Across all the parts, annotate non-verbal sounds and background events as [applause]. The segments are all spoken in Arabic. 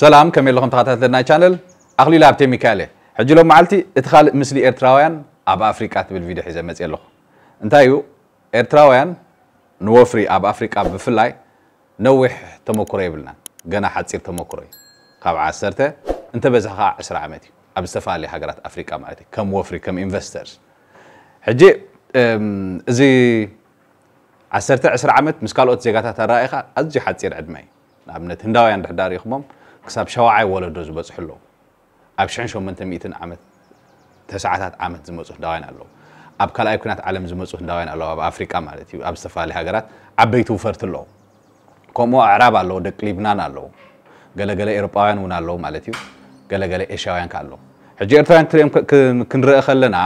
سلام كمي لكم تخاتات لنا شانل أخلي لابتي ميكالي حجي لهم معلتي ادخال مسلي إرتراويان أب أفريقيا بالفيديو حزة مزي لكم انتايو إرتراويان نوفري أب أفريكا بفلاي نوح تموكوري بلنا جنا حتصير تموكوري كاب عسرته انت بزخا عسر عمتي أب استفالي حقرات أفريكا مالتي كم وفري كم إنفسترز حجي زي عسرته عسر عمت مسكالوت زيقاتها ترائخة ኣረኣኢኻ ኣዝዩ عدمي نعم እዩ ንኣብነት ህንዳውያን ድሕዳር ክሳብ ሸዋዓይ ወለዶ ዝበፅሕሉ ኣብ 1800 ዓመት ተስዓታት ዓመት ዝመፁ ህዳውያን ኣለዉ ኣብ ካልኣይ ኩናት ዓለም ዝመፁ ህዳውያን ኣለዉ ኣብ ኣፍሪቃ ማለት እዩ ኣብ ዝተፈላለዩ ሃገራት ዓበይቲ ውፈርቲ ኣለዉ ከምኡ ኣዕራብ ኣለዉ ደቂ ሊብናን ኣለዉ ገለገለ ኤሮጳውያን እውን ኣለዉ ማለት እዩ ገለገለ ኤሽያውያን ከ ኣለዉ ሕጂ ኤርትራውያን ትሪኦም ክንርኢ ከለና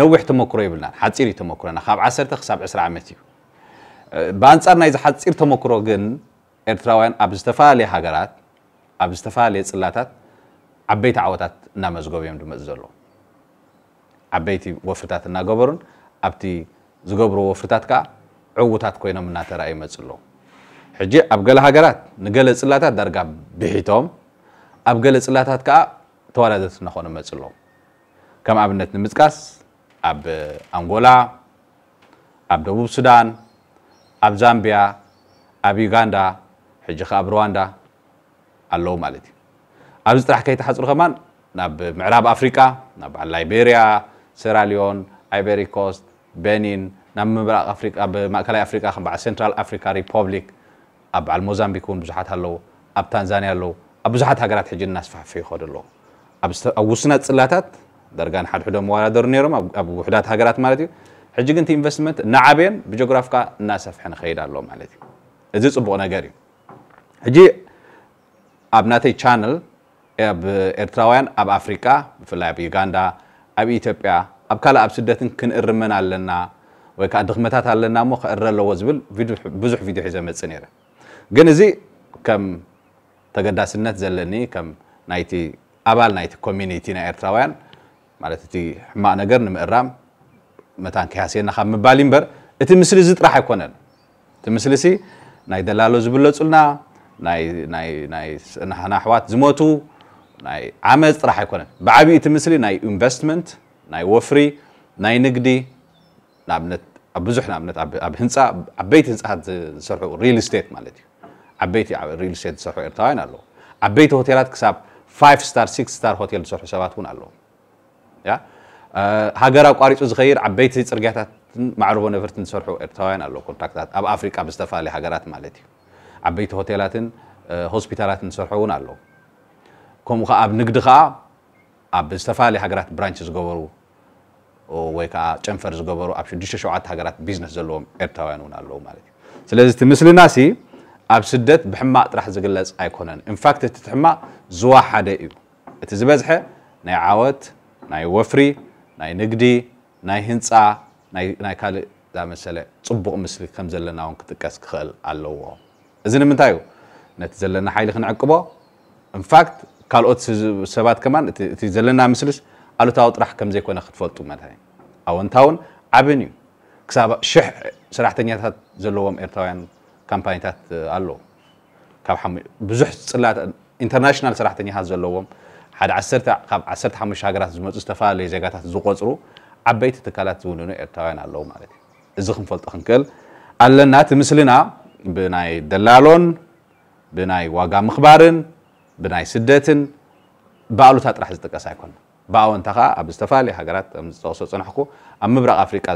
ነዊሕ ተመክሮ ይብልናን ሓፂር እዩ ተመክሮና ካብ 1 ክሳብ 20 ዓመት እዩ ብኣንጻር ናይዚ ሓፂር ተመክሮ ግን ኤርትራውያን ኣብ ዝተፈላለየ ሃገራት ኣብ ዝተፈላለየ ፅላታት ዓበይቲ ዓወታት እናመዝገቡ እዮም ድመፅ ዘሎ ዓበይቲ ወፍርታት እናገበሩን ኣብቲ ዝገብሮ ወፍርታት ከዓ ዕውታት ኮይኖም እናተረኣዩ ይመፅ ኣለዉ ሕጂ ኣብ ገለ ሃገራት ንገለ ፅላታት ዳርጋ ብሒቶም ኣብ ገለ ፅላታት ከዓ ተወዳደርቲ እናኾኑ መፅ ኣለዉ ከም ኣብነት ንምጥቃስ ኣብ ኣንጎላ ኣብ ደቡብ ሱዳን ኣብ ዛምቢያ ኣብ ዩጋንዳ ሕጂ ከ ኣብ ሩዋንዳ ኣለዉ ማለት እዩ ኣብዚ ጥራሕ ከይተሓፅሩ ከማን ናብ ምዕራብ ኣፍሪቃ ናብ ላይቤርያ ሴራሊዮን ኣይቤሪኮስት ቤኒን ናብ ምብራቅ ኣፍሪቃ ብማእከላይ ኣፍሪቃ ከም በዓል ሴንትራል ኣፍሪካ ሪፐብሊክ ኣብ በዓል ሞዛምቢክ እውን ብዙሓት ኣለዉ ኣብ ታንዛንያ ኣለዉ ኣብ ብዙሓት ሃገራት ሕጂ እናስፋሕፈ ይኸዱ ኣለዉ ኣብ ውስናት ፅላታት ዳርጋ ንሓድሕዶም መወዳደሩ ነይሮም ኣብ ውሕዳት ሃገራት ማለት እዩ ሕጂ ግን እቲ ኢንቨስትመንት እናዓበየን ብጂኦግራፍ ከዓ እናሰፍሐ ንኸይድ ኣሎ ማለት እዩ እዚ ፅቡቕ ነገር እዩ ሕጂ ኣብ ናተይ ቻነል ኣብ ኤርትራውያን ኣብ ኣፍሪቃ ብፍላይ ኣብ ዩጋንዳ ኣብ ኢትዮጵያ ኣብ ካልእ ኣብ ስደትን ክንእርመን ኣለና ወይ ከዓ ድኽመታት ኣለና እሞ ክእረ ኣለዎ ዝብል ብዙሕ ቪድዮ ሒዘ መፅእ ነይረ ግን እዚ ከም ተገዳስነት ዘለኒ ከም ናይቲ ኣባል ናይቲ ኮሚኒቲ ናይ ኤርትራውያን ማለት እቲ ሕማቅ ነገር ንምእራም መታን ከያሴና ካብ ምባል እምበር እቲ ምስሊ እዚ ጥራሕ ኣይኮነን እቲ ምስሊ ሲ ናይ ደላሎ ዝብለፁልና ناي ناي ناي نحن أحوات زموتو ناي عمل راح يكون بعبي تمثلي ناي investment ناي وفري ناي نقدي نابنت أبزحنا نابنت أب أبهنسا أبيت هنسا هاد صرف real estate مالتي أبيت real estate صرف إرتاعين الله أبيت هوتيلات كساب five star six star هوتيل صرف سباتون الله يا هاجر أو قارئ صغير أبيت هيت رجعت معروفة نفرت نصرف إرتاعين الله كونتاكتات أب أفريقيا بستفعل هاجرات مالتي عبيت هوتيلات هوسبيتالات نسرحون الله كم خا أب نقدخا أب استفالي حجرات برانشز جبرو ويكا تشنفرز جبرو أب شو دشة شعات حجرات بيزنس زلهم ارتوانون الله مالك سلزت مثل ناسي أب سدت بحما راح زقلز أيكونن إن فاكت تتحما زوا حدا إيو تزبزح ناي عوت ناي وفري ناي نقدي ناي هنسا ناي ناي كالي دا مسألة صبغ مثل كم زلنا ونكتكاس كخل الله وهم ازين من تايو نتزلنا حيل خن عقبا ان فاكت قال اوت سبات كمان تزلنا مسلس قالو تاو طرح كم زي كنا خطفلتو مثلا او انتاون عبنيو كساب شح سرحتنيات هات زلوهم ارتوان كامبانيتات قالو كاب حمي بزح صلات انترناشنال سرحتني هات زلوهم حد عسرت قاب عسرت حمي شاقرات زمت استفال لي زيقات هات زو قصرو عبيت تكالات زونونو ارتوان قالو مالتي ازخن فلتو خنكل قالنا تمثلنا ብናይ ደላሎን ብናይ ዋጋ ምኽባርን ብናይ ስደትን ብኣሉታ ጥራሕ ዝጥቀስ ኣይኮነ ብኣወንታ ከዓ ኣብ ዝተፈላለየ ሃገራት ዝጠቕሶ ፅናሕኩ ኣብ ምብራቅ ኣፍሪቃ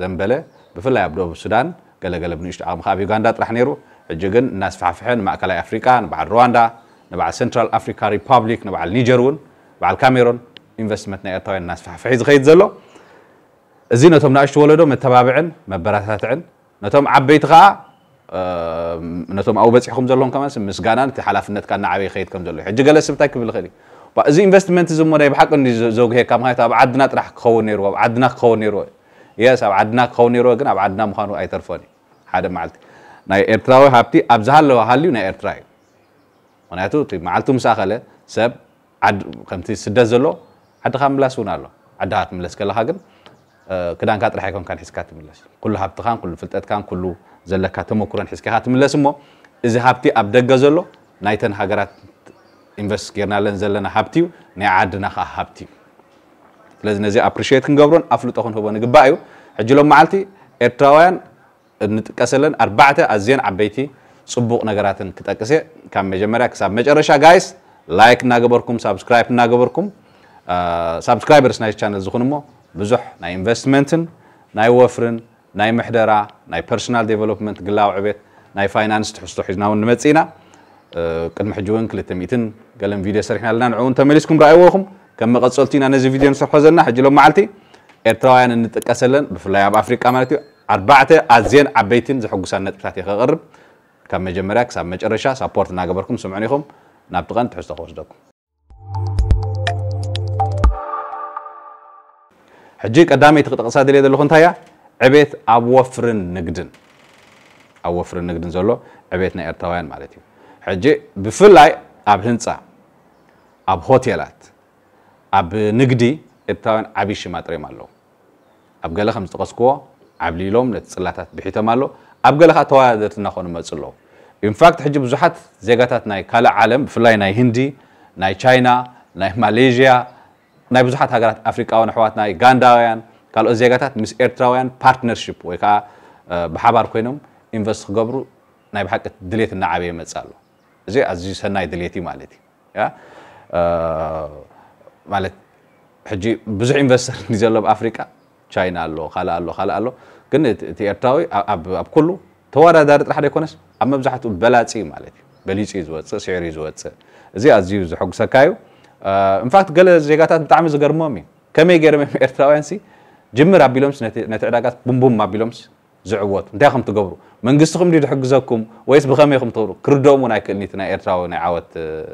ዘንበለ ብፍላይ ኣብ ደቡብ ሱዳን ገለገለ ብንእሽቶ ዓቕምካ ኣብ ዩጋንዳ ጥራሕ ነይሩ ሕጂ ግን እናስፋሕፍሐ ንማእከላይ ኣፍሪቃ ንበዓል ሩዋንዳ ንበዓል ሴንትራል ኣፍሪካ ሪፐብሊክ ንበዓል ኒጀር እውን በዓል ካሜሮን ኢንቨስትመንት ናይ ኤርትራውያን እናስፋሕፍሒ ዝኸይድ ዘሎ እዚ ነቶም ናእሽቲ ወለዶ መተባብዕን መበረታትዕን ነቶም ዓበይቲ ከዓ ነቶም ኣብኡ በፂሕኩም ዘለኹም ከማ ምስጋና እቲ ሓላፍነትካ እናዓበይ ከይድ ከም ዘሎ እዩ ሕጂ ገለ ሰብ እንታይ ክብል ይኽእል እዩ እዚ ኢንቨስትመንት እዚ ሞ ናይ ብሓቂ ዘጉሄካ ምክንያቱ ኣብ ዓድና ጥራሕ ክኸውን ነይርዎ ኣብ ዓድና ክኸውን ነይርዎ የስ ኣብ ዓድና ክኸውን ነይርዎ ግን ኣብ ዓድና ምዃኑ ኣይተርፎን እዩ ሓደ መዓልቲ ናይ ኤርትራዊ ሃብቲ ኣብ ዝሃለወ ሃልዩ ናይ ኤርትራ እዩ ምክንያቱ እቲ መዓልቱ ምሳኸለ ሰብ ከምቲ ስደት ዘሎ ዓድኻ ምምላስ እውን ኣሎ ዓድኻ ትምለስ ከለካ ግን ክዳንካ ጥራሕ ይኮንካን ሒዝካ ትምለስ ኩሉ ሃብትኻን ኩሉ ፍልጠትካን ኩሉ ዘለካ ተመክሮን ሒዝካ ትምለስ እሞ እዚ ሃብቲ ኣብ ደገ ዘሎ ናይተን ሃገራት ኢንቨስት ጌርናለን ዘለና ሃብቲ እዩ ናይ ዓድና ከዓ ሃብቲ እዩ ስለዚ ነዚ ኣፕሪሽት ክንገብሮን ኣፍልጦ ክንህቦ ንግባእ እዩ ሕጂ ሎም መዓልቲ ኤርትራውያን ንጥቀሰለን ኣርባዕተ ኣዝየን ዓበይቲ ፅቡቕ ነገራትን ክጠቅስ ካብ መጀመርያ ክሳብ መጨረሻ ጋይስ ላይክ እናገበርኩም ሳብስክራይብ እናገበርኩም ሳብስክራይበርስ ናይ ቻነል ዝኹን ሞ بزح ناي investmentن ناي وفرن ناي محدرة ناي personal development قلاو عبيت ناي finance تحسو حزنا ونمتسينا كن محجون كل تميتن قلم فيديو سرحنا لنا عون تمليسكم رأيوكم كم قد صلتينا نزي فيديو نصرح وزننا حجلو معلتي ارتوايان نتكسلن بفلايا بافريكا مالتي أربعة أزين عبيتين زي حقوسان نت بتاعتي غرب كم مجمراك سام مجرشا سابورت ناقبركم سمعنيكم نابتغان تحسو خوش دوكم ሕጂ ቀዳመይቲ ክጠቕሳ ድልየ ዘለኹ እንታይ እያ ዕቤት ኣብ ወፍርን ንግድን ኣብ ወፍርን ንግድን ዘሎ ዕቤት ናይ ኤርትራውያን ማለት እዩ ሕጂ ብፍላይ ኣብ ህንፃ ኣብ ሆቴላት ኣብ ንግዲ ኤርትራውያን ዓብዪ ሽማጥሬም ኣለዉ ኣብ ገለ ከም ዝጠቐስክዎ ዓብሊሎም ነቲ ፅላታት ብሒቶም ኣሎ ኣብ ገለ ከዓ ተወዳደርቲ እናኾኑ መፅ ኣለዉ ኢንፋክት ሕጂ ብዙሓት ዜጋታት ናይ ካልእ ዓለም ብፍላይ ናይ ህንዲ ናይ ቻይና ናይ ማሌዥያ ናይ ብዙሓት ሃገራት ኣፍሪቃውያን ኣሕዋት ናይ ጋንዳውያን ካልኦት ዜጋታት ምስ ኤርትራውያን ፓርትነርሽፕ ወይ ከዓ ብሓባር ኮይኖም ኢንቨስት ክገብሩ ናይ ብሓቂ ድሌት እናዓበየ መፅእ ኣሎ እዚ ኣዝዩ ሰናይ ድሌት እዩ ማለት እዩ ማለት ሕጂ ብዙሕ ኢንቨስተር [laughs] ዘሎ ኣፍሪቃ ቻይና ኣሎ ካልእ ኣሎ ካልእ ኣሎ ግን እቲ ኤርትራዊ ኣብ ኩሉ ተወዳዳሪ ጥራሕ ደይኮነስ ኣብ መብዛሕትኡ በላፂ ማለት እዩ በሊፂ ዝወፅእ ስዕሪ ዝወፅእ እዚ ኣዝዩ ዝሐጉሰካ እዩ ان آه، فاكت قال زيغاتات نتاع عمز قرمومي كما يقرا [laughs] ارتراوانسي جمر ابيلومس نتاع عراقات بوم بوم ابيلومس زعوات نتاعهم تقبروا من قصتكم دي حقزكم ويس بخميكم تقبروا كردوم ونايك نيتنا ارتراوان عاوت آه،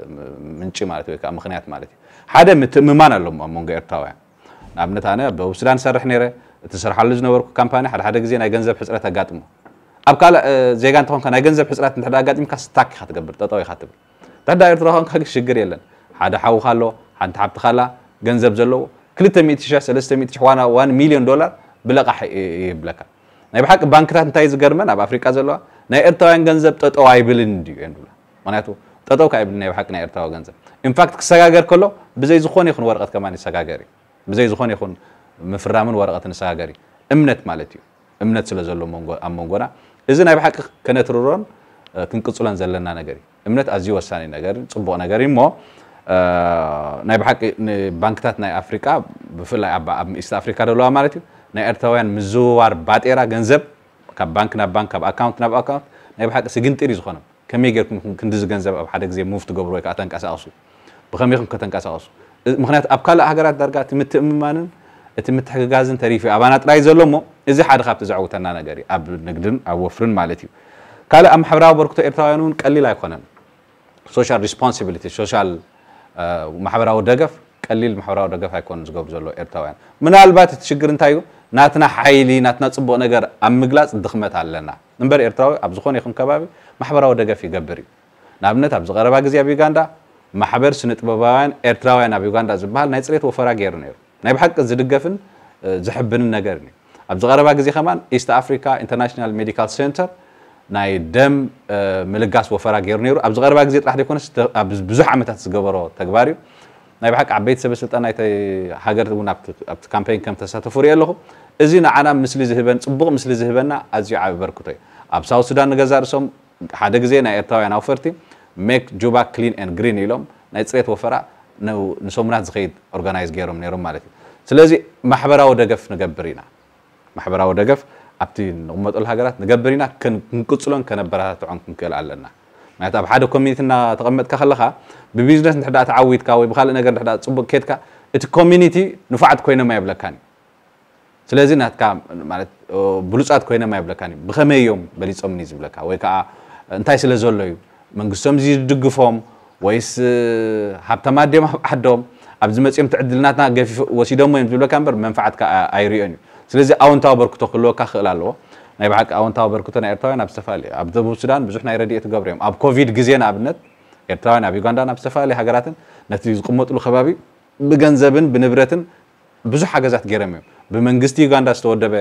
من شي مالتي مخنيات مالتي حدا ممان لهم من ارتراوان نابنت انا بوسلان سرح نيره تسرح على لجنه ورك كامباني حد حد زين غنزب حسرات قاتمو اب قال آه، زيغان تكون كان غنزب حسرات نتاع قاتم كاستاك خاطر قبر تطوي خاطر تدا ارتراوان كاك شجر يلن ሓደ ሓዊ ካሎ ሓንቲ ሓብቲ ካላ ገንዘብ ዘለዎ 2300 ሚሊዮን ዶላር ብለቃሕ ይብለካ ናይ ብሓቂ ባንክታት እንታይ ዝገርመን ኣብ ኣፍሪቃ ዘለዋ ናይ ኤርትራውያን ገንዘብ ጠጠው ኣይብልን ድዩ እየን ብላ ምክንያቱ ጠጠው ካ ይብል ናይ ብሓቂ ናይ ኤርትራዊ ገንዘብ ኢንፋክት ክሰጋገር ከሎ ብዘይ ዝኾነ ይኹን ወረቀት ከማ ይሰጋገር እዩ ብዘይ ዝኾነ ይኹን ምፍራምን ወረቀት ንሰጋገር እዩ እምነት ማለት እዩ እምነት ስለ ዘሎ ኣብ መንጎና እዚ ናይ ብሓቂ ከነትርሮን ክንቅፅሎን ዘለና ነገር እዩ እምነት ኣዝዩ ወሳኒ ነገር ፅቡቅ ነገር እዩ እሞ ናይ ብሓቂ ንባንክታት ናይ ኣፍሪቃ ብፍላይ ኣብ ምእስት ኣፍሪካ ዘለዋ ማለት እዩ ናይ ኤርትራውያን ምዝውዋር ባጤራ ገንዘብ ካብ ባንክ ናብ ባንክ ካብ ኣካውንት ናብ ኣካውንት ናይ ብሓቂ ስግንጢር እዩ ዝኾነ ከመይ ጌርኩም ክንዲዚ ገንዘብ ኣብ ሓደ ግዜ ሙቭ ትገብሩ ወይ ከዓ ተንቀሳቐሱ ብከመይኹም ከተንቀሳቐሱ ምክንያቱ ኣብ ካልእ ሃገራት ዳርጋ እቲ ምትእምማንን እቲ ምትሕግጋዝን ተሪፍ ኣባና ጥራይ ዘሎ እሞ እዚ ሓደ ካብቲ ዘዕውተና ነገር እዩ ኣብ ንግድን ኣብ ወፍርን ማለት እዩ ካልእ ኣብ ማሕበራዊ በርክቶ ኤርትራውያን እውን ቀሊል ኣይኮነን ሶሻል ሪስፖንሲቢሊቲ ሶሻል ማሕበራዊ ደገፍ ቀሊል ማሕበራዊ ደገፍ ኣይኮኑ ዝገብሩ ዘሎ ኤርትራውያን ምናልባት እቲ ሽግር እንታይ እዩ ናትና ሓይሊ ናትና ፅቡቅ ነገር ኣብ ምግላፅ ድኽመት ኣለና እምበር ኤርትራዊ ኣብ ዝኾነ ይኹን ከባቢ ማሕበራዊ ደገፍ ይገብር እዩ ንኣብነት ኣብ ዝቀረባ ግዜ ኣብ ዩጋንዳ ማሕበር ስነጥበባውያን ኤርትራውያን ኣብ ዩጋንዳ ዝበሃል ናይ ፅሬት ወፈራ ገይሩ ነይሩ ናይ ብሓቂ ዝድገፍን ዝሕብንን ነገር እዩ ኣብ ዝቀረባ ግዜ ከማን ኢስት ኣፍሪካ ኢንተርናሽናል ሜዲካል ሴንተር ናይ ደም ምልጋስ ወፈራ ገይሩ ነይሩ ኣብዚ ቀረባ ግዜ ጥራሕ ዘይኮነስ ብዙሕ ዓመታት ዝገበሮ ተግባር እዩ ናይ ብሓቂ ዓበይቲ ሰበስልጣን ናይቲ ሃገር እውን ኣብቲ ካምፔይን ከም ተሳተፉ ሪኦ ኣለኹ እዚ ንዓና ምስሊ ዝህበን ፅቡቕ ምስሊ ዝህበና ኣዝዩ ዓብ በርክቶ እዩ ኣብ ሳውት ሱዳን ንገዛ ርእሶም ሓደ ግዜ ናይ ኤርትራውያን ኣውፈርቲ ሜክ ጁባ ክሊን ን ግሪን ኢሎም ናይ ፅሬት ወፈራ ንሰሙናት ዝኸይድ ኦርጋናይዝ ገይሮም ነይሮም ማለት እዩ ስለዚ ማሕበራዊ ደገፍ ንገብር ኢና ማሕበራዊ ደገፍ ኣብቲ ንቕመጠሉ ሃገራት ንገበሪና ክንቅፅሎን ከነበራትዖን ክንክእል ኣለና ምክንያቱ ኣብ ሓደ ኮሚኒቲ እናተቐመጥካ ከለካ ብቢዝነስ ንድሕዳ ተዓዊትካ ወይ ብካልእ ነገር ንድሕዳ ፅቡቅ ኬትካ እቲ ኮሚኒቲ ንፉዓት ኮይኖም ኣይብለካን እዩ ስለዚ ናትካ ማለት ብሉፃት ኮይኖም ኣይብለካን እዩ ብኸመይ እዮም በሊፆምኒ ዝብለካ ወይ ከዓ እንታይ ስለ ዘሎ እዩ መንግስቶም ዝድግፎም ወይስ ሃብተማ ድዮም ኣብ ዓዶም ኣብዚ መፅኦም ትዕድልናትና ገፊ ወሲዶሞ እዮም ዝብለካ እምበር መንፋዓትካ ኣይርዮን እዩ ስለዚ ኣውንታዊ በርክቶ ክህልወካ ክእል ኣለዎ ናይ ብሓቂ ኣውንታዊ በርክቶ ናይ ኤርትራውያን ኣብ ዝተፈላለዩ ኣብ ደቡብ ሱዳን ብዙሕ ናይ ረድኤ ትገብሩ እዮም ኣብ ኮቪድ ግዜ ንኣብነት ኤርትራውያን ኣብ ዩጋንዳን ኣብ ዝተፈላለዩ ሃገራትን ነቲ ዝቕመጥሉ ከባቢ ብገንዘብን ብንብረትን ብዙሕ ሓገዛት ገይሮም እዮም ብመንግስቲ ዩጋንዳ ዝተወደበ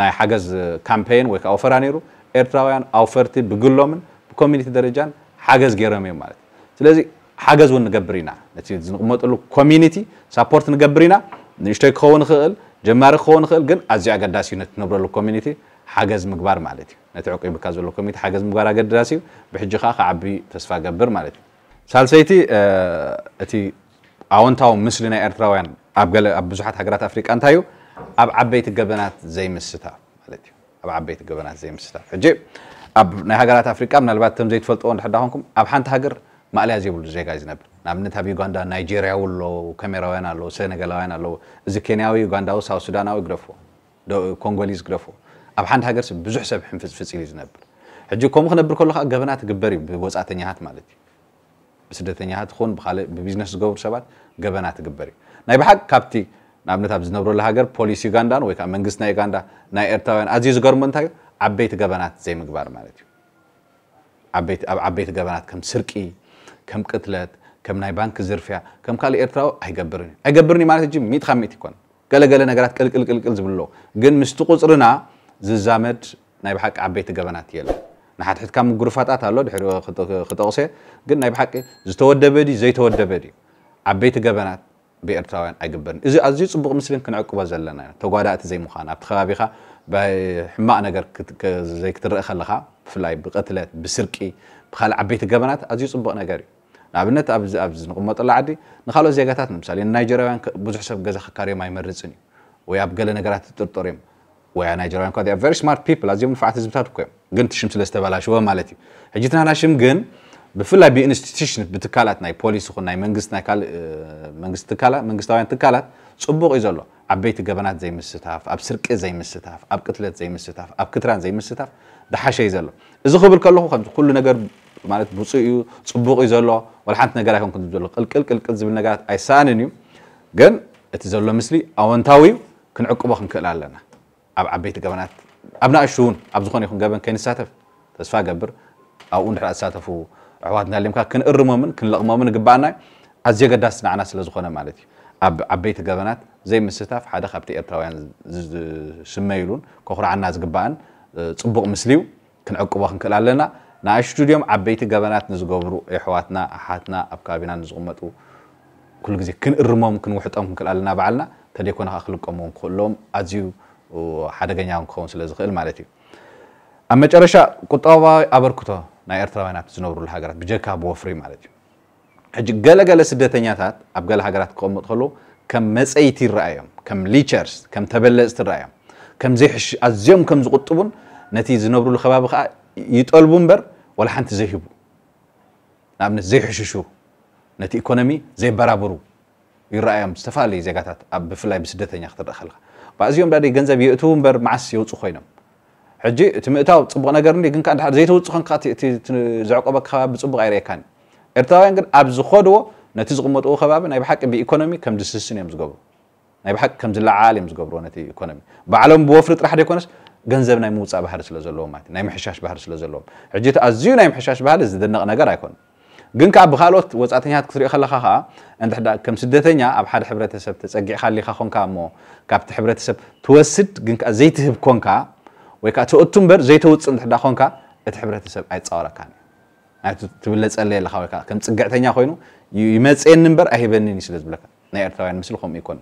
ናይ ሓገዝ ካምፔይን ወይ ከዓ ኦፈራ ነይሩ ኤርትራውያን ኣውፈርቲ ብግሎምን ብኮሚኒቲ ደረጃን ሓገዝ ገይሮም እዮም ማለት እዩ ስለዚ ሓገዝ እውን ንገብር ኢና ነቲ ዝንቕመጠሉ ኮሚኒቲ ሳፖርት ንገብር ኢና ንእሽቶይ ክኸውን ይኽእል جمار خون خل جن أزيا قد داسيو نتنبر له كوميونيتي حاجز مقبار مالتي نتعقي بكازو له كوميونيتي حاجز مقبار قد داسيو بحج خاخ عبي تسفى قبر مالتي سالسيتي آه أتي أونتاو مسلنا إرتراوان أبقل أبزحات حجرات أفريقيا أنتايو أب عبيت الجبنات زي مستا مالتي أب عبيت الجبنات زي مستا حجي أب نهاجرات أفريقيا من البات تم زي تفلتون حدا هونكم أب حنت هاجر ማዕልያ ዘይብሉ ዜጋ ዝነብር ንኣብነት ኣብ ዩጋንዳ ናይጀርያ ውሎ ካሜራውያን ኣለዎ ሰነገላውያን ኣለዎ እዚ ኬንያዊ ዩጋንዳዊ ሳብ ሱዳናዊ ግደፎ ኮንጎሊዝ ግደፎ ኣብ ሓንቲ ሃገር ብዙሕ ሰብ ሕንፍፅፍፅ ኢሉ ዝነብር ሕጂ ከምኡ ክነብር ከሎ ከዓ ገበና ትግበር እዩ ብወፃተኛታት ማለት እዩ ብስደተኛታት ኹን ብካልእ ብቢዝነስ ዝገብሩ ሰባት ገበና ትግበር እዩ ናይ ብሓቂ ካብቲ ንኣብነት ኣብ ዝነብረሉ ሃገር ፖሊስ ዩጋንዳን ወይከዓ መንግስቲ ናይ ዩጋንዳ ናይ ኤርትራውያን ኣዝዩ ዝገርሞ እንታይ እዩ ዓበይቲ ገበናት ዘይምግባር ማለት እዩ ኣብ ዓበይቲ ገበናት ከም ስርቂ كم قتلت كم ناي بانك زرفيا كم قال ايرتراو ايغبرني ايغبرني معناته جي 100 خميت يكون قال قال نغرات قل قل قل قل زبلو كن مستقصرنا ززامد ناي بحق عبيت غبنات يلا نحت حت كم غرفاتات الله دحرو خطقسي كن ناي بحق زتودبدي زيتودبدي عبيت غبنات بيرتراوان ايغبرني ازي ازي صبق مسلم كنعقبا زلنا تغادات زي مخان ابت خابيخه بحماء نغر زي كترخ لها فلاي بقتلت بسرقي بخال عبيت غبنات ازي صبق نغري نعبنت أبز أبز نقوم طلع عادي نخلو زيجاتات مثلا النيجيريان بزح سب جزخ كاريو ما يمرزني ويا بقول أنا جرات تطريم ويا نيجيريان كذي very smart people لازم نفعت زبطات كم قنت شم سلست بلا شو مالتي هجتنا أنا شم قن بفلا بي انستيتيشن بتكالات ناي بوليس خو ناي منجس ناي كال منجس تكالات منجس تاوين تكالات صبغ يزلو عبيت جبنات زي مستاف اب سرق زي مستاف اب قتلت زي مستاف اب كتران زي مستاف ده حاشا يزلو اذا خبر كله خمس كل نجر ማለት ብፁዕ እዩ ፅቡቕ እዩ ዘሎ ወላ ሓንቲ ነገር ኣይኮንኩን ዘሎ ቅልቅል ቅልቅል ዝብል ነገራት ኣይሳንን እዩ ግን እቲ ዘሎ ምስሊ ኣወንታዊ ክንዕቅቦ ክንክእል ኣለና ኣብ ዓበይቲ ገበናት ኣብ ናእሹ እውን ኣብ ዝኾነ ይኹን ገበን ከይንሳተፍ ተስፋ ገብር ኣብኡ እንድሕር ዝሳተፉ ኣሕዋትና ሌምካ ክንእርሞምን ክንለቕሞምን ግባእና ኣዝየ ገዳሲ ንዓና ስለ ዝኾነ ማለት እዩ ኣብ ዓበይቲ ገበናት ዘይምስታፍ ሓደ ካብቲ ኤርትራውያን ዝስመይሉን ከኩርዓና ዝግባአን ፅቡቕ ምስሊ እዩ ክንዕቅቦ ክንክእል ኣለና ንኣሽቱ ድዮም ዓበይቲ ገበናት ንዝገብሩ ኣሕዋትና ኣሓትና ኣብ ከባቢና ንዝቕመጡ ኩሉ ግዜ ክንእርሞም ክንውሕጦም ክንክእል ኣለና በዓልና ተደይኮነ ከዓ ክልቀሞም ክእሎም ኣዝዩ ሓደገኛ ክኸውን ስለ ዝኽእል ማለት እዩ ኣብ መጨረሻ ቁጠባዊ ኣበርክቶ ናይ ኤርትራውያናት ዝነብሩሉ ሃገራት ብጀካ ብወፍሪ ማለት እዩ ሕጂ ገለገለ ስደተኛታት ኣብ ገለ ሃገራት ክቕመጥ ከሎ ከም መፀይቲ ይረኣዮም ከም ሊቸርስ ከም ተበለፅቲ ይረኣዮም ከምዘይሕሽ ኣዝዮም ከም ዝቁጥቡን ነቲ ዝነብሩሉ ከባቢ ከዓ ይጠልቡ እምበር ولا حنت زيهبو نعم زي حششو نتي ايكونومي زي برابرو يرايام استفالي زيغاتات اب بفلاي بسدتين يختر دخلها بعض يوم دادي غنزب يئتو بر معس يوصو خوينم حجي تمئتاو تصبق نغر ني كان زي توصو خن كاتي زعقبك خا بصبق غير كان ارتاوين غن اب زخدو نتي زغمطو خباب ناي بحق بي ايكونومي كم دسسن يمزغبو ناي بحق كم زلعال يمزغبرو نتي ايكونومي بعلم بوفرت راح يكونش ገንዘብ ናይ ምውፃእ ባህሪ ስለ ዘለዎም ማለት ናይ ምሕሻሽ ባህሪ ስለ ዘለዎም ሕጂ እቲ ኣዝዩ ናይ ምሕሻሽ ባህሪ ዝደነቕ ነገር ኣይኮነ ግን ከዓ ብካልኦት ወፃእተኛታት ክትሪኦ ከለካ ከዓ እንትሕዳ ከም ስደተኛ ኣብ ሓደ ሕብረተሰብ ተፀጊዕካ ሊካ ኮንካ እሞ ካብቲ ሕብረተሰብ ትወስድ ግን ከዓ ዘይትህብ ኮንካ ወይ ከዓ ተወቱ እምበር ዘይተውፅእ እንትሕዳ ኮንካ እቲ ሕብረተሰብ ኣይፃወረካን ናይቱ ትብለፀለየ ኣለካ ወይከዓ ከም ፅግዕተኛ ኮይኑ ይመፅየኒ እምበር ኣይሂበኒን እዩ ስለ ዝብለካ ናይ ኤርትራውያን ምስሊ ከምኡ ይኮኑ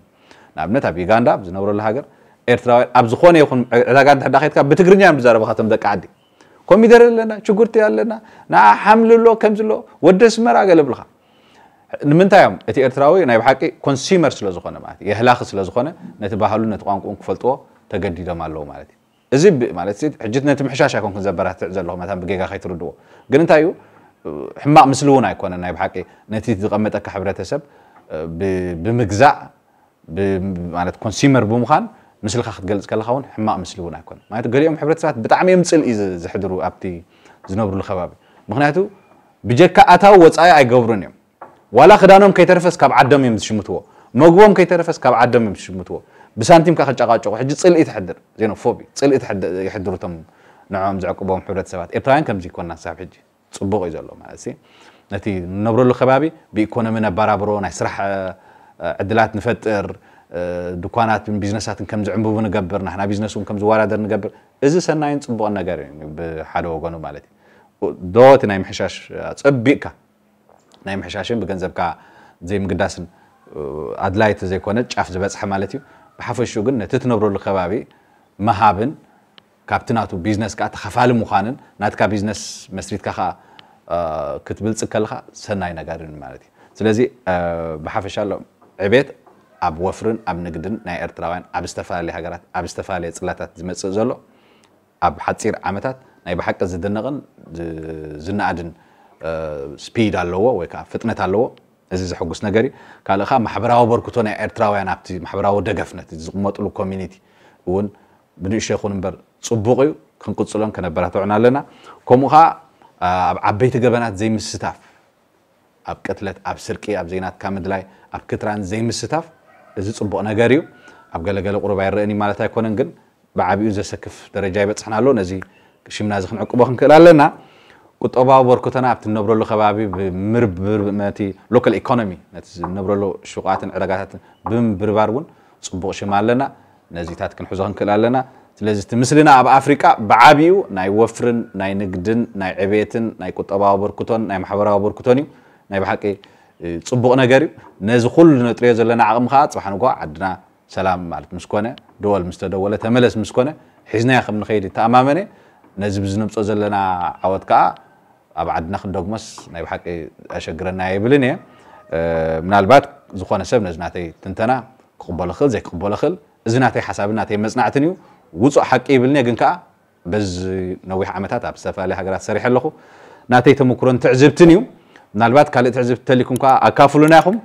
ንኣብነት ኣብ ዩጋንዳ ዝነብረሉ ሃገር ኤርትራውያን ኣብ ዝኾነ ይኹን ዕዳጋ እንድሕዳ ከድካ ብትግርኛ እዮም ዝዛረባ ካብቶም ደቂ ዓዲ ኮሚደረ ኣለና ሽጉርቲ ኣለና ንዓ ሓምልሎ ከምዝሎ ወደ ስመራ ገለ ብልካ ንምንታይ እዮም እቲ ኤርትራዊ ናይ ብሓቂ ኮንሱመር ስለዝኾነ ማለት እዩ የህላኺ ስለዝኾነ ነቲ ባህሉ ነቲ ቋንቋን ክፈልጥዎ ተገዲዶም ኣለዉ ማለት እዩ እዚ ማለት ሕጂ ነቲ ምሕሻሽ ኣይኮን ክንዘበራትዕ ዘለኹ ማ ብጌጋ ከይትርድዎ ግን እንታይ እዩ ሕማቅ ምስሊ እውን ኣይኮነ ናይ ብሓቂ ነቲ ዝቐመጠካ ሕብረተሰብ ብምግዛእ ማለት ኮንሱመር ብምዃን مثل خاخت قلت قال خاون حما مسلو نكون ما تقول يوم حبرت سات بتعم يمسل إذا زحدرو أبتي زنبرو الخباب مخناتو بجك أتاو وتسأي أي جبرني ولا خدانهم كي ترفس كاب عدم يمشي متوه مجوهم كي ترفس كاب عدم يمشي متوه بسانتيم كاخد جقاد جو حج تصل يتحدر زينو فوبي تصل يتحد يحدرو تم نعم زعقبهم حبرت سات إبراهيم كم زيكون ناس حج تصبغ إذا الله ما أسي نتي نبرو الخبابي بيكون من برابرو نسرح عدلات نفتر أه ድኳናትን ቢዝነሳትን ከም ዝዕንብቡ ንገብር ናሕና ቢዝነስ እውን ከም ዝዋዳደር ንገብር እዚ ሰናይን ፅቡቕን ነገር እዩ ብሓደ ወገኑ ማለት እዩ ዶ እቲ ናይ ምሕሻሽ ፀቢቕካ ናይ ምሕሻሽን ብገንዘብካ ዘይምግዳስን ኣድላይ እቲ ዘይኮነ ጫፍ ዝበፅሐ ማለት እዩ ብሓፈሹ ግን ነቲ ትነብረሉ ከባቢ መሃብን ካብቲ ናቱ ቢዝነስ ከዓ ተኸፋሊ ምዃንን ናትካ ቢዝነስ መስሪትካ ከዓ ክትብልፅእ ከለካ ሰናይ ነገር ማለት እዩ ስለዚ ብሓፈሻ ኣሎ ዕቤት ኣብ ወፍርን ኣብ ንግድን ናይ ኤርትራውያን ኣብ ዝተፈላለየ ሃገራት ኣብ ዝተፈላለየ ፅላታት ዝመፅእ ዘሎ ኣብ ሓፂር ዓመታት ናይ ብሓቂ ዝድነቕን ዝነኣድን ስፒድ ኣለዎ ወይ ከዓ ፍጥነት ኣለዎ እዚ ዘሐጉስ ነገር እዩ ካልእ ከዓ ማሕበራዊ በርክቶ ናይ ኤርትራውያን ኣብቲ ማሕበራዊ ደገፍ ነቲ ዝቕመጥሉ ኮሚኒቲ እውን ብንእሾ ይኹን እምበር ፅቡቕ እዩ ክንቅፅሎን ከነበራትዑን ኣለና ከምኡ ከዓ ኣብ ዓበይቲ ገበናት ዘይምስታፍ ኣብ ቅትለት ኣብ ስርቂ ኣብ ዘይናትካ ምድላይ ኣብ ክትራን ዘይምስታፍ እዚ ፅቡቕ ነገር እዩ ኣብ ገለገለ ቁሩብ ኣይርአኒ ማለት ኣይኮነን ግን ብዓብኡ ዘሰክፍ ደረጃ ይበፅሕና ኣሎ ነዚ ሽምና እዚ ክንዕቅቦ ክንክእል ኣለና ቁጠባዊ በርክቶና ኣብቲ ንነብረሉ ከባቢ ብምርብር ነቲ ሎካል ኢኮኖሚ ነቲ ዝነብረሉ ሹቃትን ዕዳጋታትን ብምብርባር እውን ፅቡቕ ሽም ኣለና ነዚታት ክንሕዞ ክንክእል ኣለና ስለዚ እቲ ምስልና ኣብ ኣፍሪቃ ብዓብዩ ናይ ወፍርን ናይ ንግድን ናይ ዕቤትን ናይ ቁጠባዊ በርክቶን ናይ ማሕበራዊ በርክቶን እዩ ናይ ብሓቂ ፅቡቕ ነገር እዩ ነዚ ኩሉ ነጥርዮ ዘለና ዓቕሚ ከዓ ፅባሕ ንጓ ዓድና ሰላም ማለት ምስ ኮነ ደወል ምስ ተደወለ ተመለስ ምስ ኮነ ሒዝናያ ከም ንኸይድ ተኣማመነ ነዚ ብዝንምፆ ዘለና ዓወት ከዓ ኣብ ዓድና ክንደግሞስ ናይ ብሓቂ ኣሸግረና የብልን እየ ምናልባት ዝኾነ ሰብ ነዚ ናተይ ትንተና ክቕበሎ ክእል ዘይክቕበሎ ክእል እዚ ናተይ ሓሳብን ናተይ መፅናዕትን እዩ ውፁእ ሓቂ ይብልኒ ግን ከዓ በዚ ነዊሕ ዓመታት ኣብ ዝተፈላለየ ሃገራት ሰሪሐ ኣለኹ ናተይ ተመክሮን ትዕዝብትን እዩ نالبات كاليت عزب تليكم كا أكافلو ناخم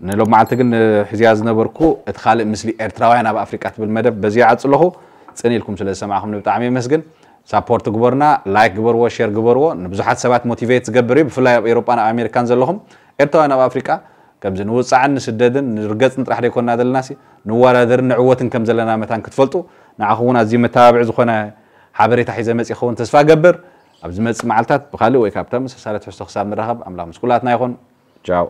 نلو معتق إن حزياز نبركو اتخالق مثلي إرتراوين أبا أفريقا تبل مدب بزي عاد صلوخو تسني لكم سلسة معهم نبتعمي مسجن سابورت قبرنا لايك قبروا شير قبروا نبزحات سبات موتيفيت قبري بفلاي أوروبا أو أمريكان زلوخم إرتراوين أبا أفريقا كم زين وصع نسددن نرقص نطرح ليكون هذا الناس نوارا در نعوتن كم زلنا متان كتفلتو نعخونا زي متابع زخونا حبري تحيزة مسيخون تسفا قبر ኣብ ዝመፅእ መዓልትታት ብካልእ ወይ ካብ ተመሳሳለ ትሕዝቶ ክሳብ ንረኸብ ኣምላኽ ምስ ኩላትና ይኹን ጃው